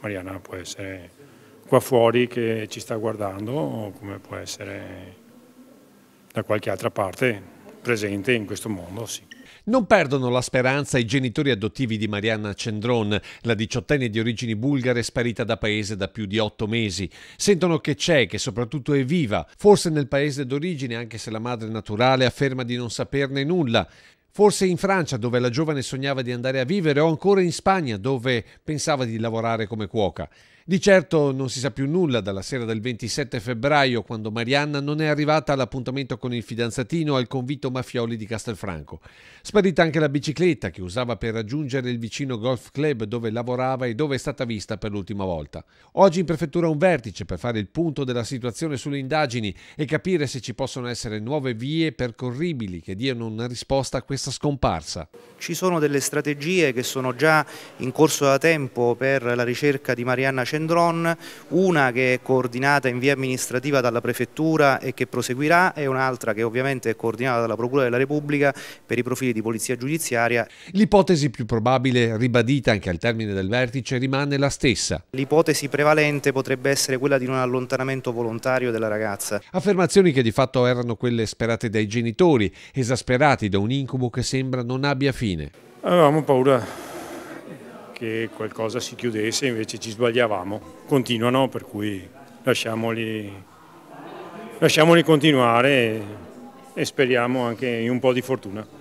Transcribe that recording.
Mariana può essere qua fuori che ci sta guardando o come può essere da qualche altra parte presente in questo mondo, sì. Non perdono la speranza i genitori adottivi di Marianna Cendron, la diciottenne di origini bulgare sparita da paese da più di otto mesi. Sentono che c'è, che soprattutto è viva, forse nel paese d'origine anche se la madre naturale afferma di non saperne nulla. Forse in Francia, dove la giovane sognava di andare a vivere, o ancora in Spagna, dove pensava di lavorare come cuoca. Di certo non si sa più nulla dalla sera del 27 febbraio, quando Marianna non è arrivata all'appuntamento con il fidanzatino al convito Mafioli di Castelfranco. Sparita anche la bicicletta che usava per raggiungere il vicino golf club dove lavorava e dove è stata vista per l'ultima volta. Oggi in prefettura un vertice per fare il punto della situazione sulle indagini e capire se ci possono essere nuove vie percorribili che diano una risposta a questa scomparsa. Ci sono delle strategie che sono già in corso da tempo per la ricerca di Marianna Centro Scendron, una che è coordinata in via amministrativa dalla Prefettura e che proseguirà e un'altra che ovviamente è coordinata dalla Procura della Repubblica per i profili di polizia giudiziaria. L'ipotesi più probabile, ribadita anche al termine del vertice, rimane la stessa. L'ipotesi prevalente potrebbe essere quella di un allontanamento volontario della ragazza. Affermazioni che di fatto erano quelle sperate dai genitori, esasperati da un incubo che sembra non abbia fine. Avevamo paura che qualcosa si chiudesse, invece ci sbagliavamo. Continuano, per cui lasciamoli, lasciamoli continuare e, e speriamo anche in un po' di fortuna.